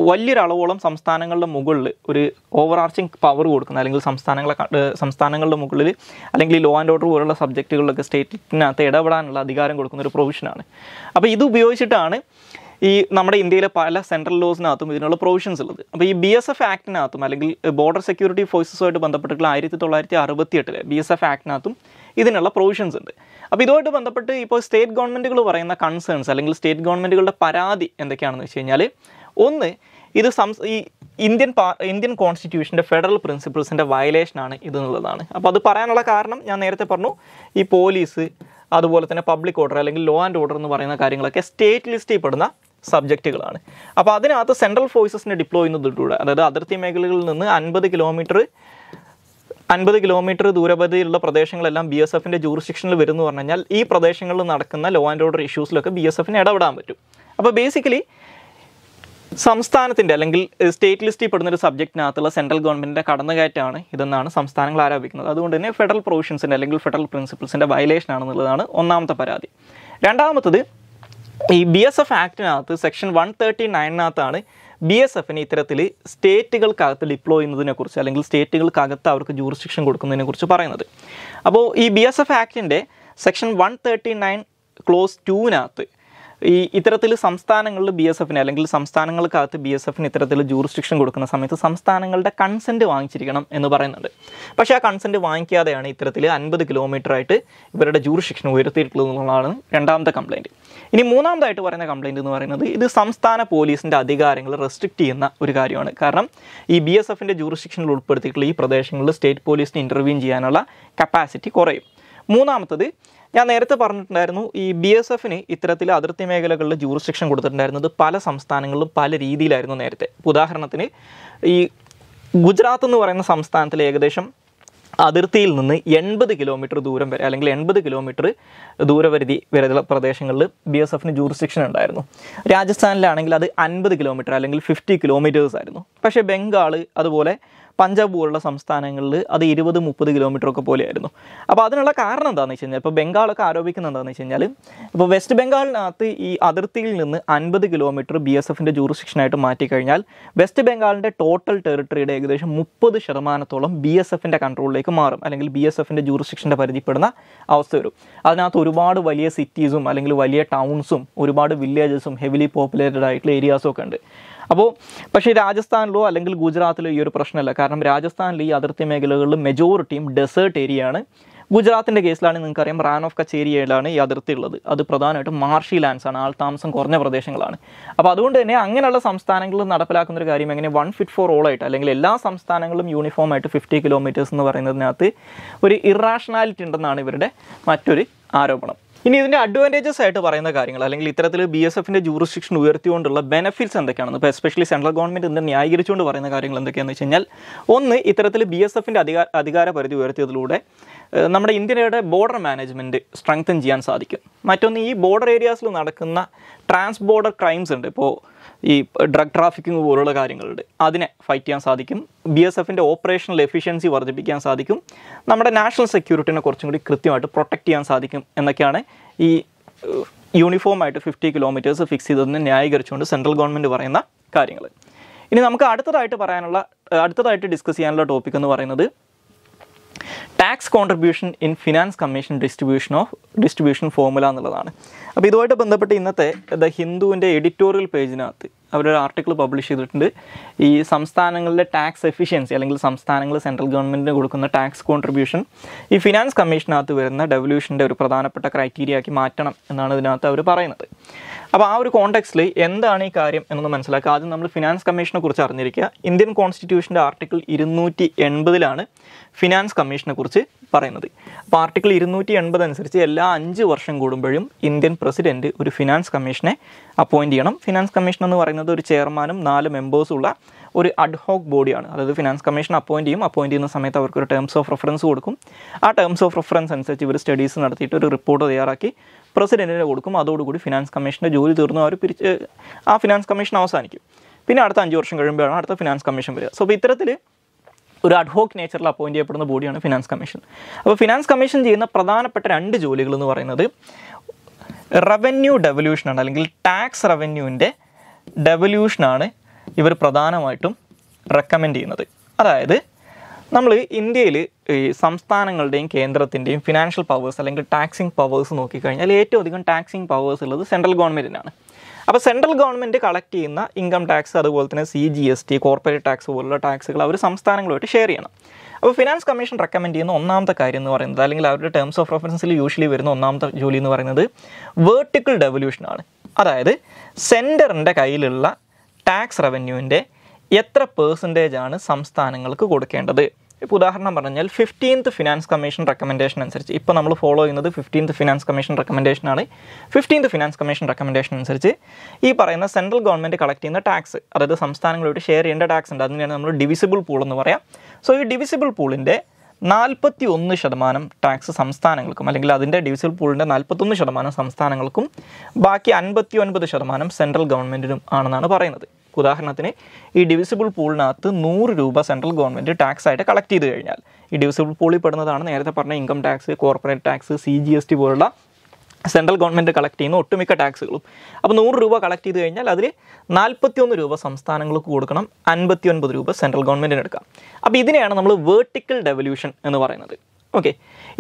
വലിയൊരളവോളം സംസ്ഥാനങ്ങളുടെ മുകളിൽ ഒരു ഓവർ ആർച്ചിങ് പവർ കൊടുക്കുന്ന അല്ലെങ്കിൽ സംസ്ഥാനങ്ങളെ സംസ്ഥാനങ്ങളുടെ മുകളിൽ അല്ലെങ്കിൽ ലോ ആൻഡ് ഓർഡർ പോലുള്ള സബ്ജക്റ്റുകളിലൊക്കെ സ്റ്റേറ്റിനകത്ത് ഇടപെടാനുള്ള അധികാരം കൊടുക്കുന്ന ഒരു പ്രൊവിഷനാണ് അപ്പോൾ ഇത് ഉപയോഗിച്ചിട്ടാണ് ഈ നമ്മുടെ ഇന്ത്യയിലെ പല സെൻട്രൽ ലോസിനകത്തും ഇതിനുള്ള പ്രൊവിഷൻസ് ഉള്ളത് അപ്പോൾ ഈ ബി എസ് എഫ് ആക്ടിനകത്തും അല്ലെങ്കിൽ ബോർഡർ സെക്യൂരിറ്റി ഫോഴ്സസുമായിട്ട് ബന്ധപ്പെട്ടിട്ടുള്ള ആയിരത്തി തൊള്ളായിരത്തി അറുപത്തി എട്ടിലെ ബി എസ് എഫ് ആക്ടിനകത്തും ഇതിനുള്ള പ്രൊവിഷൻസ് ഉണ്ട് അപ്പോൾ ഇതുമായിട്ട് ബന്ധപ്പെട്ട് ഇപ്പോൾ സ്റ്റേറ്റ് ഗവൺമെൻറ്റുകൾ പറയുന്ന കൺസേൺസ് അല്ലെങ്കിൽ സ്റ്റേറ്റ് ഗവൺമെൻറ്റുകളുടെ പരാതി എന്തൊക്കെയാണെന്ന് വെച്ച് കഴിഞ്ഞാൽ ഒന്ന് ഇത് സംസ് ഈ ഇന്ത്യൻ പാ ഇന്ത്യൻ കോൺസ്റ്റിറ്റ്യൂഷൻ്റെ ഫെഡറൽ പ്രിൻസിപ്പിൾസിൻ്റെ വയലേഷനാണ് ഇതെന്നുള്ളതാണ് അപ്പോൾ അത് പറയാനുള്ള കാരണം ഞാൻ നേരത്തെ പറഞ്ഞു ഈ പോലീസ് അതുപോലെ തന്നെ പബ്ലിക് ഓർഡർ അല്ലെങ്കിൽ ലോ ആൻഡ് ഓർഡർ എന്ന് പറയുന്ന കാര്യങ്ങളൊക്കെ സ്റ്റേറ്റ് ലിസ്റ്റിൽ പെടുന്ന സബ്ജക്റ്റുകളാണ് അപ്പോൾ അതിനകത്ത് സെൻട്രൽ ഫോഴ്സസിനെ ഡിപ്ലോ ചെയ്യുന്നതിലൂടെ അതായത് അതിർത്തി മേഖലകളിൽ നിന്ന് അൻപത് കിലോമീറ്റർ അൻപത് കിലോമീറ്റർ ദൂരപരിധിയിലുള്ള പ്രദേശങ്ങളെല്ലാം ബി എസ് എഫിൻ്റെ ജൂറിസ്ഡിക്ഷനിൽ വരുന്നു പറഞ്ഞു കഴിഞ്ഞാൽ ഈ പ്രദേശങ്ങളിൽ നടക്കുന്ന ലോ ആൻഡ് ഓർഡർ ഇഷ്യൂസിലൊക്കെ ബി എസ് എഫിന് ഇടപെടാൻ പറ്റും അപ്പോൾ ബേസിക്കലി സംസ്ഥാനത്തിൻ്റെ അല്ലെങ്കിൽ സ്റ്റേറ്റ് ലിസ്റ്റിൽ പെടുന്ന ഒരു സബ്ജക്റ്റിനകത്തുള്ള സെൻട്രൽ ഗവൺമെൻറ്റിൻ്റെ കടന്നുകയറ്റമാണ് ഇതെന്നാണ് സംസ്ഥാനങ്ങൾ ആരോപിക്കുന്നത് അതുകൊണ്ട് തന്നെ ഫെഡറൽ പ്രൊവിഷൻസിൻ്റെ അല്ലെങ്കിൽ ഫെഡറൽ പ്രിൻസിപ്പിൾസിൻ്റെ വയലേഷൻ ആണെന്നുള്ളതാണ് ഒന്നാമത്തെ പരാതി രണ്ടാമത്തത് ഈ ബി എസ് എഫ് ആക്ടിനകത്ത് സെക്ഷൻ വൺ തേർട്ടി നയനകത്താണ് ബി എസ് എഫിന് ഇത്തരത്തിൽ സ്റ്റേറ്റുകൾക്കകത്ത് ഡിപ്ലോ ചെയ്യുന്നതിനെക്കുറിച്ച് അല്ലെങ്കിൽ സ്റ്റേറ്റുകൾക്കകത്ത് അവർക്ക് ജൂറിസ്ട്രിക്ഷൻ കൊടുക്കുന്നതിനെക്കുറിച്ച് പറയുന്നത് അപ്പോൾ ഈ ബി എസ് എഫ് ആക്ടിൻ്റെ section one thirty nine clause ടുവിനകത്ത് ഈ ഇത്തരത്തിൽ സംസ്ഥാനങ്ങളിൽ ബി എസ് എഫിന് അല്ലെങ്കിൽ സംസ്ഥാനങ്ങൾക്കകത്ത് ബി എസ് എഫിന് ഇത്തരത്തിൽ ജൂറിസ്ഡിക്ഷൻ കൊടുക്കുന്ന സമയത്ത് സംസ്ഥാനങ്ങളുടെ കൺസെൻറ്റ് വാങ്ങിച്ചിരിക്കണം എന്ന് പറയുന്നുണ്ട് പക്ഷേ ആ കൺസെൻറ്റ് വാങ്ങിക്കാതെയാണ് ഇത്തരത്തിൽ അൻപത് കിലോമീറ്ററായിട്ട് ഇവരുടെ ജൂറിസ്ഡിക്ഷൻ ഉയർത്തിയിട്ടുള്ളത് എന്നുള്ളതാണ് രണ്ടാമത്തെ കംപ്ലയിൻറ്റ് ഇനി മൂന്നാമതായിട്ട് പറയുന്ന കംപ്ലയിൻറ്റ് എന്ന് പറയുന്നത് ഇത് സംസ്ഥാന പോലീസിൻ്റെ അധികാരങ്ങൾ റെസ്ട്രിക്റ്റ് ചെയ്യുന്ന ഒരു കാര്യമാണ് കാരണം ഈ ബി എസ് എഫിൻ്റെ ജൂറിസ്ട്രിക്ഷനിൽ ഉൾപ്പെടുത്തിയിട്ടുള്ള ഈ പ്രദേശങ്ങളിൽ സ്റ്റേറ്റ് പോലീസിന് ഇൻ്റർവ്യൂ ചെയ്യാനുള്ള കപ്പാസിറ്റി കുറയും മൂന്നാമത്തത് ഞാൻ നേരത്തെ പറഞ്ഞിട്ടുണ്ടായിരുന്നു ഈ ബി എസ് എഫിന് ഇത്തരത്തിൽ അതിർത്തി മേഖലകളിൽ ജൂറിസ്ട്രിക്ഷൻ കൊടുത്തിട്ടുണ്ടായിരുന്നത് പല സംസ്ഥാനങ്ങളിലും പല രീതിയിലായിരുന്നു നേരത്തെ ഉദാഹരണത്തിന് ഈ ഗുജറാത്ത് എന്ന് പറയുന്ന സംസ്ഥാനത്തിൽ ഏകദേശം അതിർത്തിയിൽ നിന്ന് എൺപത് കിലോമീറ്റർ ദൂരം വരെ അല്ലെങ്കിൽ എൺപത് കിലോമീറ്റർ ദൂരപരിധി വരെയുള്ള പ്രദേശങ്ങളിൽ ബി എസ് എഫിന് ജൂറിസ്ഡിക്ഷൻ ഉണ്ടായിരുന്നു രാജസ്ഥാനിലാണെങ്കിൽ അത് അൻപത് കിലോമീറ്റർ അല്ലെങ്കിൽ ഫിഫ്റ്റി കിലോമീറ്റേഴ്സ് ആയിരുന്നു പക്ഷേ ബംഗാൾ അതുപോലെ പഞ്ചാബ് പോലുള്ള സംസ്ഥാനങ്ങളിൽ അത് ഇരുപത് മുപ്പത് കിലോമീറ്റർ ഒക്കെ പോലെയായിരുന്നു അപ്പോൾ അതിനുള്ള കാരണം എന്താണെന്ന് വെച്ച് കഴിഞ്ഞാൽ ഇപ്പോൾ ബംഗാളൊക്കെ ആരോപിക്കുന്ന എന്താണെന്ന് വെച്ച് കഴിഞ്ഞാൽ ഇപ്പോൾ വെസ്റ്റ് ബംഗാളിനകത്ത് ഈ അതിർത്തിയിൽ നിന്ന് അൻപത് കിലോമീറ്റർ ബി എസ് എഫിൻ്റെ ജൂറിസ്ഡിക്ഷനായിട്ട് മാറ്റിക്കഴിഞ്ഞാൽ വെസ്റ്റ് ബംഗാളിൻ്റെ ടോട്ടൽ ടെറിട്ടറിയുടെ ഏകദേശം മുപ്പത് ശതമാനത്തോളം ബി എസ് എഫിൻ്റെ കൺട്രോളിലേക്ക് മാറും അല്ലെങ്കിൽ ബി എസ് എഫിൻ്റെ ജൂറിസ്ഡിക്ഷൻ്റെ പരിധിപ്പെടുന്ന അവസ്ഥ വരും അതിനകത്ത് ഒരുപാട് വലിയ സിറ്റീസും അല്ലെങ്കിൽ വലിയ ടൗൺസും ഒരുപാട് വില്ലേജസും ഹെവിലി പോപ്പുലേറ്റഡ് ആയിട്ടുള്ള ഏരിയാസും ഒക്കെ ഉണ്ട് അപ്പോൾ പക്ഷേ രാജസ്ഥാനിലോ അല്ലെങ്കിൽ ഗുജറാത്തിലോ ഈ ഒരു പ്രശ്നമല്ല കാരണം രാജസ്ഥാനിൽ ഈ അതിർത്തി മേഖലകളിൽ മെജോറിറ്റിയും ഡെസേർട്ട് ഏരിയയാണ് ഗുജറാത്തിൻ്റെ കേസിലാണ് നിങ്ങൾക്കറിയാം റാൻ ഓഫ് കച്ച് ഏരിയയിലാണ് ഈ അതിർത്തി ഉള്ളത് അത് പ്രധാനമായിട്ടും മാർഷി ലാൻഡ്സ് ആണ് ആൾ താമസം കുറഞ്ഞ പ്രദേശങ്ങളാണ് അപ്പോൾ അതുകൊണ്ട് തന്നെ അങ്ങനെയുള്ള സംസ്ഥാനങ്ങളിൽ നടപ്പിലാക്കുന്ന ഒരു കാര്യം എങ്ങനെ വൺ ഫിറ്റ് ഫോർ ഓൾ ആയിട്ട് അല്ലെങ്കിൽ എല്ലാ സംസ്ഥാനങ്ങളും യൂണിഫോം ആയിട്ട് ഫിഫ്റ്റി കിലോമീറ്റേഴ്സ് എന്ന് പറയുന്നതിനകത്ത് ഒരു ഇറാഷണാലിറ്റി ഉണ്ടെന്നാണ് ഇവരുടെ മറ്റൊരു ആരോപണം ഇനി ഇതിൻ്റെ അഡ്വാൻറ്റേജസ് ആയിട്ട് പറയുന്ന കാര്യങ്ങൾ അല്ലെങ്കിൽ ഇത്തരത്തിൽ ബി എസ് എഫിൻ്റെ ജൂറിസ്ഡിക്ഷൻ ഉയർത്തിക്കൊണ്ടുള്ള ബെനഫിറ്റ്സ് എന്തൊക്കെയാണെന്ന് ഇപ്പോൾ എസ്പെഷ്യലി സെൻട്രൽ ഗവൺമെൻറ് ഇതിനെ ന്യായീകരിച്ചുകൊണ്ട് പറയുന്ന കാര്യങ്ങൾ എന്തൊക്കെയാണെന്ന് വെച്ച് കഴിഞ്ഞാൽ ഒന്ന് ഇത്തരത്തിൽ ബി എസ് എഫിൻ്റെ അധികാര അധികാര പരിധി ഉയർത്തിയതിലൂടെ നമ്മുടെ ഇന്ത്യയുടെ ബോർഡർ മാനേജ്മെൻറ്റ് സ്ട്രെങ്തൻ ചെയ്യാൻ സാധിക്കും മറ്റൊന്ന് ഈ ബോർഡർ ഏരിയാസിൽ നടക്കുന്ന ട്രാൻസ് ബോർഡർ ക്രൈംസ് ഉണ്ട് ഇപ്പോൾ ഈ ഡ്രഗ് ട്രാഫിക്കിംഗ് പോലുള്ള കാര്യങ്ങളുണ്ട് അതിനെ ഫൈറ്റ് ചെയ്യാൻ സാധിക്കും ബി എസ് എഫിൻ്റെ ഓപ്പറേഷണൽ എഫിഷ്യൻസി വർദ്ധിപ്പിക്കാൻ സാധിക്കും നമ്മുടെ നാഷണൽ സെക്യൂരിറ്റിനെ കുറച്ചും കൂടി കൃത്യമായിട്ട് പ്രൊട്ടക്റ്റ് ചെയ്യാൻ സാധിക്കും എന്നൊക്കെയാണ് ഈ യൂണിഫോമായിട്ട് ഫിഫ്റ്റി കിലോമീറ്റേഴ്സ് ഫിക്സ് ചെയ്തതെന്ന് ന്യായീകരിച്ചുകൊണ്ട് സെൻട്രൽ ഗവൺമെൻറ് പറയുന്ന കാര്യങ്ങൾ ഇനി നമുക്ക് അടുത്തതായിട്ട് പറയാനുള്ള അടുത്തതായിട്ട് ഡിസ്കസ് ചെയ്യാനുള്ള ടോപ്പിക് എന്ന് പറയുന്നത് tax contribution in finance commission distribution of distribution formula എന്നുള്ളതാണ് അപ്പോൾ ഇതുമായിട്ട് ബന്ധപ്പെട്ട് ഇന്നത്തെ ദ ഹിന്ദുവിൻ്റെ എഡിറ്റോറിയൽ പേജിനകത്ത് അവരൊരു ആർട്ടിക്കിൾ പബ്ലിഷ് ചെയ്തിട്ടുണ്ട് ഈ സംസ്ഥാനങ്ങളിലെ ടാക്സ് എഫിഷ്യൻസി അല്ലെങ്കിൽ സംസ്ഥാനങ്ങൾ സെൻട്രൽ ഗവൺമെൻറ്റിന് കൊടുക്കുന്ന ടാക്സ് കോൺട്രിബ്യൂഷൻ ഈ ഫിനാൻസ് കമ്മീഷനകത്ത് വരുന്ന ഡെവല്യൂഷൻ്റെ ഒരു പ്രധാനപ്പെട്ട ക്രൈറ്റീരിയ ആക്കി മാറ്റണം എന്നാണ് ഇതിനകത്ത് അവർ പറയുന്നത് അപ്പോൾ ആ ഒരു കോണ്ടെക്സ്റ്റിൽ എന്താണ് ഈ കാര്യം എന്നൊന്ന് മനസ്സിലാക്കുക ആദ്യം നമ്മൾ ഫിനാൻസ് കമ്മീഷനെ കുറിച്ച് അറിഞ്ഞിരിക്കുക ഇന്ത്യൻ കോൺസ്റ്റിറ്റ്യൂഷൻ്റെ ആർട്ടിക്കിൾ ഇരുന്നൂറ്റി എൺപതിലാണ് ഫിനാൻസ് കമ്മീഷനെ കുറിച്ച് പറയുന്നത് അപ്പോൾ ആർട്ടിക്കിൾ ഇരുന്നൂറ്റി എൺപത് അനുസരിച്ച് എല്ലാ അഞ്ച് വർഷം കൂടുമ്പോഴും ഇന്ത്യൻ പ്രസിഡൻറ്റ് ഒരു ഫിനാൻസ് കമ്മീഷനെ അപ്പോയിൻ്റ് ചെയ്യണം ഫിനാൻസ് കമ്മീഷൻ എന്ന് പറയുന്നത് ഒരു ചെയർമാനും നാല് മെമ്പേഴ്സുള്ള ഒരു അഡ്ഹോക്ക് ബോഡിയാണ് അതായത് ഫിനാൻസ് കമ്മീഷൻ അപ്പോയിൻറ്റ് ചെയ്യും അപ്പോയിൻ്റ് ചെയ്യുന്ന സമയത്ത് അവർക്ക് ഒരു ടേംസ് ഓഫ് റെഫറൻസ് കൊടുക്കും ആ ടേംസ് ഓഫ് റെഫറൻസ് അനുസരിച്ച് ഇവർ സ്റ്റഡീസ് നടത്തിയിട്ട് ഒരു റിപ്പോർട്ട് തയ്യാറാക്കി പ്രസിഡന്റിന് കൊടുക്കും അതോടുകൂടി ഫിനാൻസ് കമ്മീഷൻ്റെ ജോലി തീർന്നു അവർ പിരിച്ച് ആ ഫിനാൻസ് കമ്മീഷൻ അവസാനിക്കും പിന്നെ അടുത്ത അഞ്ച് വർഷം കഴിയുമ്പോഴാണ് അടുത്ത ഫിനാൻസ് കമ്മീഷൻ വരിക സോ അപ്പോൾ ഇത്തരത്തിൽ ഒരു അഡ്ഹോക്ക് നേച്ചറിൽ അപ്പോയിൻറ്റ് ചെയ്യപ്പെടുന്ന ബോഡിയാണ് ഫിനാൻസ് കമ്മീഷൻ അപ്പോൾ ഫിനാൻസ് കമ്മീഷൻ ചെയ്യുന്ന പ്രധാനപ്പെട്ട രണ്ട് ജോലികൾ എന്ന് പറയുന്നത് റവന്യൂ ഡെവല്യൂഷനാണ് അല്ലെങ്കിൽ ടാക്സ് റവന്യൂവിൻ്റെ ഡെവല്യൂഷനാണ് ഇവർ പ്രധാനമായിട്ടും റെക്കമെൻഡ് ചെയ്യുന്നത് അതായത് നമ്മൾ ഇന്ത്യയിൽ ഈ സംസ്ഥാനങ്ങളുടെയും കേന്ദ്രത്തിൻ്റെയും ഫിനാൻഷ്യൽ പവേഴ്സ് അല്ലെങ്കിൽ ടാക്സിങ് പവേഴ്സ് നോക്കിക്കഴിഞ്ഞാൽ ഏറ്റവും അധികം ടാക്സിങ് പവേഴ്സ് ഉള്ളത് സെൻട്രൽ ഗവൺമെൻറ്റിനാണ് അപ്പോൾ സെൻട്രൽ ഗവൺമെൻറ് കളക്ട് ചെയ്യുന്ന ഇൻകം ടാക്സ് അതുപോലെ തന്നെ C G S T corporate tax പോലുള്ള ടാക്സുകൾ അവർ സംസ്ഥാനങ്ങളുമായിട്ട് ഷെയർ ചെയ്യണം അപ്പോൾ ഫിനാൻസ് കമ്മീഷൻ റെക്കമെൻഡ് ചെയ്യുന്ന ഒന്നാമത്തെ കാര്യം എന്ന് പറയുന്നത് അല്ലെങ്കിൽ അവരുടെ ടേംസ് ഓഫ് റെഫറൻസിൽ യൂഷ്വലി വരുന്ന ഒന്നാമത്തെ ജോലി എന്ന് പറയുന്നത് വേർട്ടിക്കൽ ഡെവല്യൂഷനാണ് അതായത് സെൻറ്ററിൻ്റെ കയ്യിലുള്ള ടാക്സ് റവന്യൂവിൻ്റെ എത്ര പേഴ്സൻറ്റേജ് ആണ് സംസ്ഥാനങ്ങൾക്ക് കൊടുക്കേണ്ടത് ഇപ്പോൾ ഉദാഹരണം പറഞ്ഞാൽ ഫിഫ്റ്റീൻത്ത് ഫിനാൻസ് കമ്മീഷൻ റെക്കമെൻഡേഷൻ അനുസരിച്ച് ഇപ്പോൾ നമ്മൾ ഫോളോ ചെയ്യുന്നത് ഫിഫ്റ്റീൻത്ത് ഫിനാൻസ് കമ്മീഷൻ റെക്കമെൻഡേഷൻ ആണ് ഫിഫ്റ്റീൻത്ത് ഫിനാൻസ് കമ്മീഷൻ റെക്കമെൻഡേഷൻ അനുസരിച്ച് ഈ പറയുന്ന സെൻട്രൽ ഗവൺമെൻറ് കളക്ട് ചെയ്യുന്ന ടാക്സ് അതായത് സംസ്ഥാനങ്ങളോട് ഷെയർ ചെയ്യേണ്ട ടാക്സ് ഉണ്ട് അതിനെയാണ് നമ്മൾ ഡിവിസിബിൾ പൂൾ എന്ന് പറയാം സോ ഈ ഡിവിസിബിൾ പൂളിൻ്റെ നാൽപ്പത്തി ഒന്ന് ശതമാനം ടാക്സ് സംസ്ഥാനങ്ങൾക്കും അല്ലെങ്കിൽ അതിൻ്റെ ഡിവിസിൽ പൂളിൻ്റെ നാൽപ്പത്തൊന്ന് ശതമാനം സംസ്ഥാനങ്ങൾക്കും ബാക്കി അൻപത്തി ഒൻപത് ശതമാനം സെൻട്രൽ ഗവൺമെൻറ്റിനും ആണെന്നാണ് പറയുന്നത് ഉദാഹരണത്തിന് ഈ ഡിവിസിബിൾ പൂളിനകത്ത് നൂറ് രൂപ സെൻട്രൽ ഗവൺമെൻറ് ടാക്സ് ആയിട്ട് കളക്ട് ചെയ്ത് കഴിഞ്ഞാൽ ഈ ഡിവിസിബിൾ പൂളിൽ പെടുന്നതാണ് നേരത്തെ പറഞ്ഞ income tax corporate tax C G S T പോലുള്ള സെൻട്രൽ ഗവൺമെൻറ് കളക്ട് ചെയ്യുന്ന ഒട്ടുമിക്ക ടാക്സുകളും അപ്പോൾ നൂറ് രൂപ കളക്ട് ചെയ്ത് കഴിഞ്ഞാൽ അതിൽ നാൽപ്പത്തിയൊന്ന് രൂപ സംസ്ഥാനങ്ങൾക്ക് കൊടുക്കണം ഒൻപത് രൂപ സെൻട്രൽ ഗവൺമെൻറ്റിന് എടുക്കാം അപ്പോൾ ഇതിനെയാണ് നമ്മൾ വേർട്ടിക്കൽ ഡെവല്യൂഷൻ എന്ന് പറയുന്നത് ഓക്കെ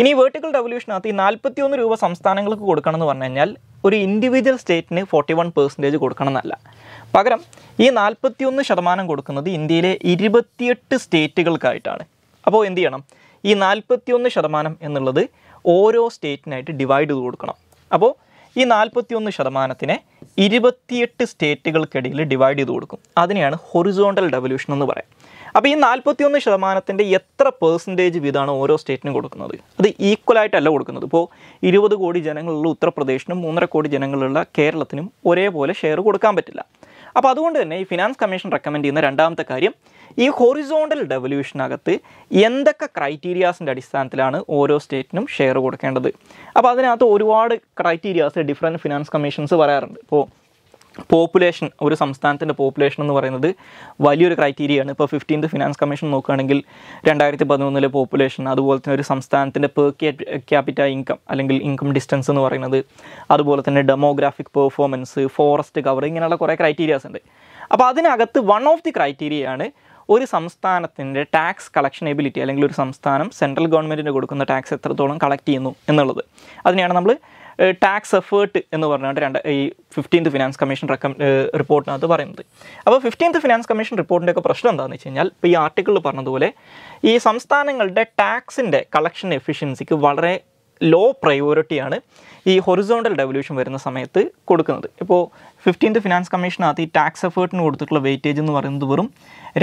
ഇനി വേർട്ടിക്കൽ ഡെവല്യൂഷനകത്ത് ഈ നാൽപ്പത്തിയൊന്ന് രൂപ സംസ്ഥാനങ്ങൾക്ക് കൊടുക്കണം എന്ന് പറഞ്ഞു കഴിഞ്ഞാൽ ഒരു ഇൻഡിവിജ്വൽ സ്റ്റേറ്റിന് ഫോർട്ടി വൺ പെർസെൻറ്റേജ് കൊടുക്കണം എന്നല്ല പകരം ഈ നാൽപ്പത്തിയൊന്ന് ശതമാനം കൊടുക്കുന്നത് ഇന്ത്യയിലെ ഇരുപത്തിയെട്ട് സ്റ്റേറ്റുകൾക്കായിട്ടാണ് അപ്പോൾ എന്ത് ചെയ്യണം ഈ നാൽപ്പത്തിയൊന്ന് ശതമാനം എന്നുള്ളത് ഓരോ സ്റ്റേറ്റിനായിട്ട് ഡിവൈഡ് ചെയ്ത് കൊടുക്കണം അപ്പോൾ ഈ നാൽപ്പത്തിയൊന്ന് ശതമാനത്തിനെ ഇരുപത്തിയെട്ട് സ്റ്റേറ്റുകൾക്കിടയിൽ ഡിവൈഡ് ചെയ്ത് കൊടുക്കും അതിനെയാണ് ഹൊറിസോണ്ടൽ ഡെവല്യൂഷൻ എന്ന് പറയാം അപ്പോൾ ഈ നാൽപ്പത്തിയൊന്ന് ശതമാനത്തിൻ്റെ എത്ര പേഴ്സൻറ്റേജ് വീതമാണ് ഓരോ സ്റ്റേറ്റിനും കൊടുക്കുന്നത് അത് ഈക്വലായിട്ടല്ല കൊടുക്കുന്നത് ഇപ്പോൾ ഇരുപത് കോടി ജനങ്ങളുള്ള ഉത്തർപ്രദേശിനും മൂന്നര കോടി ജനങ്ങളുള്ള കേരളത്തിനും ഒരേപോലെ ഷെയർ കൊടുക്കാൻ പറ്റില്ല അപ്പോൾ അതുകൊണ്ട് തന്നെ ഈ ഫിനാൻസ് കമ്മീഷൻ റെക്കമെൻഡ് ചെയ്യുന്ന രണ്ടാമത്തെ കാര്യം ഈ ഹൊറിസോണ്ടൽ ഡെവല്യൂഷനകത്ത് എന്തൊക്കെ ക്രൈറ്റീരിയാസിൻ്റെ അടിസ്ഥാനത്തിലാണ് ഓരോ സ്റ്റേറ്റിനും ഷെയർ കൊടുക്കേണ്ടത് അപ്പോൾ അതിനകത്ത് ഒരുപാട് ക്രൈറ്റീരിയാസ് ഡിഫറെൻറ്റ് ഫിനാൻസ് കമ്മീഷൻസ് പറയാറുണ്ട് ഇപ്പോൾ പോപ്പുലേഷൻ ഒരു സംസ്ഥാനത്തിൻ്റെ പോപ്പുലേഷൻ എന്ന് പറയുന്നത് വലിയൊരു ക്രൈറ്റീരിയയാണ് ഇപ്പോൾ ഫിഫ്റ്റീൻത് ഫിനാൻസ് കമ്മീഷൻ നോക്കുകയാണെങ്കിൽ രണ്ടായിരത്തി പതിമൂന്നിലെ പോപ്പുലേഷൻ അതുപോലെ തന്നെ ഒരു സംസ്ഥാനത്തിൻ്റെ പെർ ക്യാപിറ്റ ഇൻകം അല്ലെങ്കിൽ ഇൻകം ഡിസ്റ്റൻസ് എന്ന് പറയുന്നത് അതുപോലെ തന്നെ ഡെമോഗ്രാഫിക് പെർഫോമൻസ് ഫോറസ്റ്റ് കവർ ഇങ്ങനെയുള്ള കുറേ ക്രൈറ്റീരിയാസ് ഉണ്ട് അപ്പോൾ അതിനകത്ത് വൺ ഓഫ് ദി ക്രൈറ്റീരിയയാണ് ഒരു സംസ്ഥാനത്തിൻ്റെ ടാക്സ് കളക്ഷൻ എബിലിറ്റി അല്ലെങ്കിൽ ഒരു സംസ്ഥാനം സെൻട്രൽ ഗവൺമെൻറ്റിന് കൊടുക്കുന്ന ടാക്സ് എത്രത്തോളം കളക്ട് ചെയ്യുന്നു എന്നുള്ളത് അതിനെയാണ് നമ്മൾ ടാക്സ് എഫേർട്ട് എന്ന് പറഞ്ഞുകൊണ്ട് രണ്ട് ഈ ഫിഫ്റ്റീൻത്ത് ഫിനാൻസ് കമ്മീഷൻ റെക്കം റിപ്പോർട്ടിനകത്ത് പറയുന്നത് അപ്പോൾ ഫിഫ്റ്റീൻത്ത് ഫിനാൻസ് കമ്മീഷൻ ഒക്കെ പ്രശ്നം എന്താണെന്ന് വെച്ച് കഴിഞ്ഞാൽ ഇപ്പോൾ ഈ ആർട്ടിക്കിളിൽ പറഞ്ഞതുപോലെ ഈ സംസ്ഥാനങ്ങളുടെ ടാക്സിൻ്റെ കളക്ഷൻ എഫിഷ്യൻസിക്ക് വളരെ ലോ പ്രയോറിറ്റിയാണ് ഈ ഹൊറിസോണ്ടൽ ഡെവല്യൂഷൻ വരുന്ന സമയത്ത് കൊടുക്കുന്നത് ഇപ്പോൾ ഫിഫ്റ്റീൻത്ത് ഫിനാൻസ് കമ്മീഷനകത്ത് ഈ ടാക്സ് എഫേർട്ടിന് കൊടുത്തിട്ടുള്ള വെയിറ്റേജ് എന്ന് പറയുന്നത് വെറും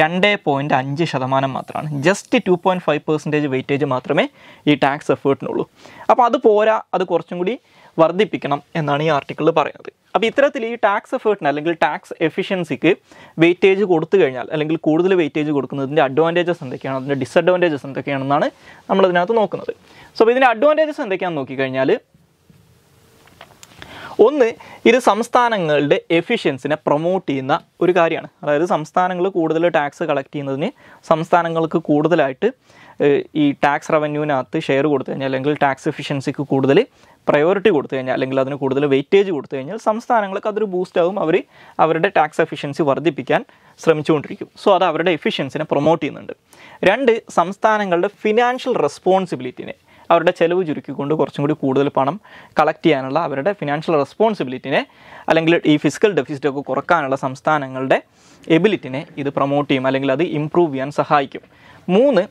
രണ്ട് പോയിൻറ്റ് അഞ്ച് ശതമാനം മാത്രമാണ് just two point five percentage weightage മാത്രമേ ഈ ടാക്സ് എഫേർട്ടിനുള്ളൂ അപ്പോൾ അത് പോരാ അത് കുറച്ചും കൂടി വർദ്ധിപ്പിക്കണം എന്നാണ് ഈ ആർട്ടിക്കിളിൽ പറയുന്നത് അപ്പോൾ ഇത്തരത്തിൽ ഈ ടാക്സ് എഫേർട്ടിന് അല്ലെങ്കിൽ ടാക്സ് എഫിഷ്യൻസിക്ക് വെയിറ്റേജ് കൊടുത്തു കഴിഞ്ഞാൽ അല്ലെങ്കിൽ കൂടുതൽ വെയിറ്റേജ് കൊടുക്കുന്നതിൻ്റെ അഡ്വാൻറ്റേജസ് എന്തൊക്കെയാണ് അതിൻ്റെ ഡിസഡ്വാൻറ്റേജസ് എന്തൊക്കെയാണെന്നാണ് നമ്മളതിനകത്ത് നോക്കുന്നത് സോ അപ്പോൾ ഇതിൻ്റെ അഡ്വാൻറ്റേജസ് എന്തൊക്കെയാണെന്ന് നോക്കിക്കഴിഞ്ഞാൽ ഒന്ന് ഇത് സംസ്ഥാനങ്ങളുടെ എഫിഷ്യൻസിനെ പ്രൊമോട്ട് ചെയ്യുന്ന ഒരു കാര്യമാണ് അതായത് സംസ്ഥാനങ്ങൾ കൂടുതൽ ടാക്സ് കളക്ട് ചെയ്യുന്നതിന് സംസ്ഥാനങ്ങൾക്ക് കൂടുതലായിട്ട് ഈ ടാക്സ് റവന്യൂവിനകത്ത് ഷെയർ കൊടുത്തു കഴിഞ്ഞാൽ അല്ലെങ്കിൽ ടാക്സ് എഫിഷ്യൻസിക്ക് കൂടുതൽ പ്രയോറിറ്റി കൊടുത്തു കഴിഞ്ഞാൽ അല്ലെങ്കിൽ അതിന് കൂടുതൽ വെയിറ്റേജ് കൊടുത്തു കഴിഞ്ഞാൽ സംസ്ഥാനങ്ങൾക്ക് അതൊരു ബൂസ്റ്റ് ആകും അവർ അവരുടെ ടാക്സ് എഫിഷ്യൻസി വർദ്ധിപ്പിക്കാൻ ശ്രമിച്ചുകൊണ്ടിരിക്കും സോ അത് അവരുടെ എഫിഷ്യൻസിനെ പ്രൊമോട്ട് ചെയ്യുന്നുണ്ട് രണ്ട് സംസ്ഥാനങ്ങളുടെ ഫിനാൻഷ്യൽ റെസ്പോൺസിബിലിറ്റിനെ അവരുടെ ചെലവ് ചുരുക്കിക്കൊണ്ട് കുറച്ചും കൂടി കൂടുതൽ പണം കളക്ട് ചെയ്യാനുള്ള അവരുടെ ഫിനാൻഷ്യൽ റെസ്പോൺസിബിലിറ്റിനെ അല്ലെങ്കിൽ ഈ ഫിസിക്കൽ ഡെഫിസിറ്റൊക്കെ കുറക്കാനുള്ള സംസ്ഥാനങ്ങളുടെ എബിലിറ്റിനെ ഇത് പ്രൊമോട്ട് ചെയ്യും അല്ലെങ്കിൽ അത് ഇമ്പ്രൂവ് ചെയ്യാൻ സഹായിക്കും മൂന്ന്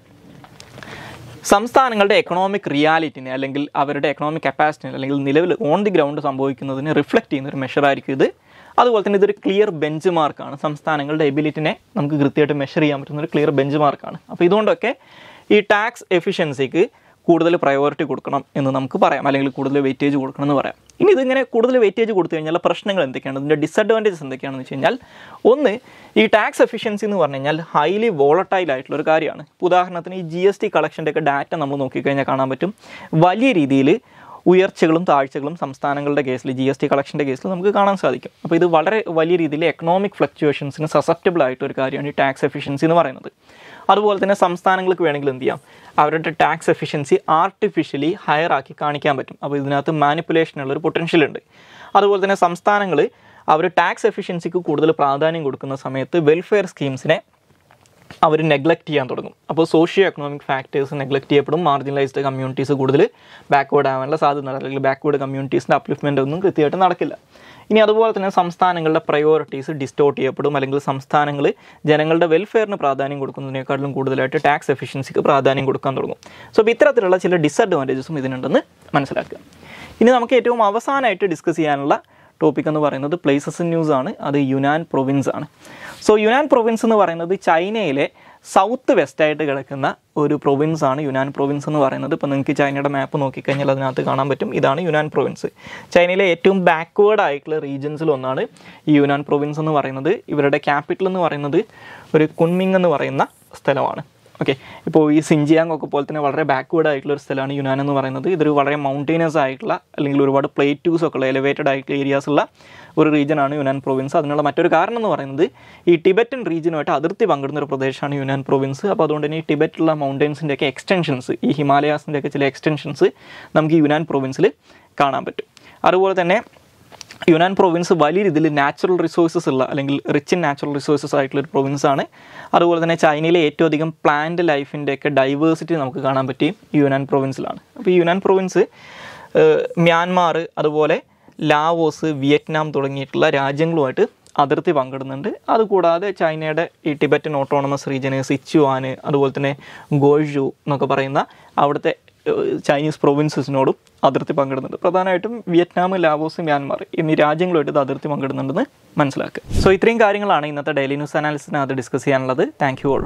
സംസ്ഥാനങ്ങളുടെ എക്കണോമിക് റിയാലിറ്റിനെ അല്ലെങ്കിൽ അവരുടെ എക്കണോമിക് കപ്പാസിറ്റിനെ അല്ലെങ്കിൽ നിലവിൽ ഓൺ ദി ഗ്രൗണ്ട് സംഭവിക്കുന്നതിന് റിഫ്ലക്റ്റ് ചെയ്യുന്ന ഒരു മെഷറായിരിക്കും ഇത് അതുപോലെ തന്നെ ഇതൊരു ക്ലിയർ ബെഞ്ച് മാർക്കാണ് സംസ്ഥാനങ്ങളുടെ എബിലിറ്റിനെ നമുക്ക് കൃത്യമായിട്ട് മെഷർ ചെയ്യാൻ പറ്റുന്ന ഒരു ക്ലിയർ ബെഞ്ച് മാർക്കാണ് അപ്പോൾ ഇതുകൊണ്ടൊക്കെ ഈ ടാക്സ് എഫിഷ്യൻസിക്ക് കൂടുതൽ പ്രയോറിറ്റി കൊടുക്കണം എന്ന് നമുക്ക് പറയാം അല്ലെങ്കിൽ കൂടുതൽ വെയിറ്റേജ് കൊടുക്കണം എന്ന് പറയാം ഇനി ഇതിങ്ങനെ കൂടുതൽ വെയിറ്റേജ് കൊടുത്തു കഴിഞ്ഞാൽ പ്രശ്നങ്ങൾ എന്തൊക്കെയാണ് ഇതിൻ്റെ ഡിസഡ്വാൻറ്റേജസ് എന്തൊക്കെയാണെന്ന് വെച്ച് കഴിഞ്ഞാൽ ഒന്ന് ഈ ടാക്സ് എഫിഷ്യൻസി എന്ന് പറഞ്ഞു കഴിഞ്ഞാൽ ഹൈലി വോളട്ടൈൽ ആയിട്ടുള്ള ഒരു കാര്യമാണ് ഉദാഹരണത്തിന് ഈ ജി എസ് ടി കളക്ഷൻ്റെ ഒക്കെ ഡാറ്റ നമ്മൾ നോക്കിക്കഴിഞ്ഞാൽ കാണാൻ പറ്റും വലിയ രീതിയിൽ ഉയർച്ചകളും താഴ്ചകളും സംസ്ഥാനങ്ങളുടെ കേസിൽ ജി എസ് ടി കളക്ഷൻ്റെ കേസിൽ നമുക്ക് കാണാൻ സാധിക്കും അപ്പോൾ ഇത് വളരെ വലിയ രീതിയിൽ എക്കണോമിക് ഫ്ലക്ച്വേഷൻസിന് സസപ്റ്റബിൾ ആയിട്ടൊരു കാര്യമാണ് ഈ ടാക്സ് എഫിഷ്യൻസി എന്ന് പറയുന്നത് അതുപോലെ തന്നെ സംസ്ഥാനങ്ങൾക്ക് വേണമെങ്കിൽ എന്ത് ചെയ്യാം അവരുടെ ടാക്സ് എഫിഷ്യൻസി ആർട്ടിഫിഷ്യലി ഹയർ ആക്കി കാണിക്കാൻ പറ്റും അപ്പോൾ ഇതിനകത്ത് മാനിപ്പുലേഷനുള്ള ഒരു പൊട്ടൻഷ്യൽ ഉണ്ട് അതുപോലെ തന്നെ സംസ്ഥാനങ്ങൾ അവർ ടാക്സ് എഫിഷ്യൻസിക്ക് കൂടുതൽ പ്രാധാന്യം കൊടുക്കുന്ന സമയത്ത് വെൽഫെയർ സ്കീംസിനെ അവർ നെഗ്ലക്റ്റ് ചെയ്യാൻ തുടങ്ങും അപ്പോൾ സോഷ്യോ എക്കണോമിക് ഫാക്ടേഴ്സ് നെഗ്ലക്റ്റ് ചെയ്യപ്പെടും മാർജിനലൈസ്ഡ് കമ്മ്യൂണിറ്റീസ് കൂടുതൽ ബാക്ക്വേഡ് ആവാനുള്ള സാധ്യത അല്ലെങ്കിൽ ബാക്ക്വേഡ് കമ്മ്യൂണിറ്റീസിൻ്റെ അപ്ലിഫ്റ്റ്മെൻ്റ് ഒന്നും കൃത്യമായിട്ട് നടക്കില്ല ഇനി അതുപോലെ തന്നെ സംസ്ഥാനങ്ങളുടെ പ്രയോറിറ്റീസ് ഡിസ്റ്റോർട്ട് ചെയ്യപ്പെടും അല്ലെങ്കിൽ സംസ്ഥാനങ്ങൾ ജനങ്ങളുടെ വെൽഫെയറിന് പ്രാധാന്യം കൊടുക്കുന്നതിനേക്കാളും കൂടുതലായിട്ട് ടാക്സ് എഫിഷ്യൻസിക്ക് പ്രാധാന്യം കൊടുക്കാൻ തുടങ്ങും സോ അപ്പോൾ ഇത്തരത്തിലുള്ള ചില ഡിസഡ്വാൻറ്റേജസും ഇതിനുണ്ടെന്ന് മനസ്സിലാക്കുക ഇനി നമുക്ക് ഏറ്റവും അവസാനമായിട്ട് ഡിസ്കസ് ചെയ്യാനുള്ള ടോപ്പിക് എന്ന് പറയുന്നത് പ്ലേസസ് ഇൻ ന്യൂസ് ആണ് അത് യുനാൻ പ്രൊവിൻസ് ആണ് സോ യുനാൻ പ്രൊവിൻസ് എന്ന് പറയുന്നത് ചൈനയിലെ സൗത്ത് വെസ്റ്റായിട്ട് കിടക്കുന്ന ഒരു പ്രൊവിൻസ് ആണ് യുനാൻ പ്രൊവിൻസ് എന്ന് പറയുന്നത് ഇപ്പോൾ നിങ്ങൾക്ക് ചൈനയുടെ മാപ്പ് നോക്കിക്കഴിഞ്ഞാൽ അതിനകത്ത് കാണാൻ പറ്റും ഇതാണ് യുനാൻ പ്രൊവിൻസ് ചൈനയിലെ ഏറ്റവും ബാക്ക്വേർഡ് ആയിട്ടുള്ള റീജിയൻസിൽ ഒന്നാണ് ഈ യുനാൻ പ്രൊവിൻസ് എന്ന് പറയുന്നത് ഇവരുടെ ക്യാപിറ്റൽ എന്ന് പറയുന്നത് ഒരു കുൻമിങ് എന്ന് പറയുന്ന സ്ഥലമാണ് ഓക്കെ ഇപ്പോൾ ഈ സിഞ്ചിയാങ് ഒക്കെ പോലെ തന്നെ വളരെ ബാക്ക്വേർഡ് ആയിട്ടുള്ള ഒരു സ്ഥലമാണ് യുനാൻ എന്ന് പറയുന്നത് ഇതൊരു വളരെ മൗണ്ടൈനസ് ആയിട്ടുള്ള അല്ലെങ്കിൽ ഒരുപാട് പ്ലേറ്റ്യൂസ് ഒക്കെ ഉള്ള എലിവേറ്റഡ് ആയിട്ടുള്ള ഏരിയാസ് ഉള്ള ഒരു റീജിയനാണ് യുനാൻ പ്രൊവിൻസ് അതിനുള്ള മറ്റൊരു കാരണം എന്ന് പറയുന്നത് ഈ ടിബറ്റൻ റീജിയനുമായിട്ട് അതിർത്തി പങ്കിടുന്ന ഒരു പ്രദേശമാണ് യുനാൻ പ്രൊവിൻസ് അപ്പോൾ അതുകൊണ്ട് തന്നെ ഈ ടിബറ്റിലുള്ള മൗണ്ടൈൻസിൻ്റെയൊക്കെ എക്സ്റ്റൻഷൻസ് ഈ ഹിമാലയാസിൻ്റെയൊക്കെ ചില എക്സ്റ്റൻഷൻസ് നമുക്ക് യുനാൻ പ്രൊവിൻസിൽ കാണാൻ പറ്റും അതുപോലെ തന്നെ യുനാൻ പ്രൊവിൻസ് വലിയ രീതിയിൽ നാച്ചുറൽ റിസോഴ്സസ് ഉള്ള അല്ലെങ്കിൽ റിച്ച് ഇൻ നാച്ചുറൽ റിസോഴ്സസ് ആയിട്ടുള്ള ഒരു പ്രൊവിൻസ് ആണ് അതുപോലെ തന്നെ ചൈനയിലെ ഏറ്റവും അധികം പ്ലാന്റ് ലൈഫിൻ്റെ ഒക്കെ ഡൈവേഴ്സിറ്റി നമുക്ക് കാണാൻ പറ്റിയും യുനാൻ പ്രൊവിൻസിലാണ് അപ്പോൾ ഈ യുനാൻ പ്രൊവിൻസ് മ്യാൻമാർ അതുപോലെ ലാവോസ് വിയറ്റ്നാം തുടങ്ങിയിട്ടുള്ള രാജ്യങ്ങളുമായിട്ട് അതിർത്തി പങ്കിടുന്നുണ്ട് അതുകൂടാതെ ചൈനയുടെ ഈ ടിബറ്റൻ ഓട്ടോണമസ് റീജിയന് സിച്ചുവാന് അതുപോലെ തന്നെ ഗോഷു എന്നൊക്കെ പറയുന്ന അവിടുത്തെ ചൈനീസ് പ്രൊവിൻസസിനോടും അതിർത്തി പങ്കിടുന്നുണ്ട് പ്രധാനമായിട്ടും വിയറ്റ്നാം ലാവോസ് മ്യാൻമാർ എന്നീ രാജ്യങ്ങളുമായിട്ട് ഇത് അതിർത്തി പങ്കിടുന്നുണ്ടെന്ന് മനസ്സിലാക്കുക സോ ഇത്രയും കാര്യങ്ങളാണ് ഇന്നത്തെ ഡെയിലി ന്യൂസ് അനാലിസിനകത്ത് ഡിസ്കസ് ചെയ്യാനുള്ളത് താങ്ക് യു ഓൾ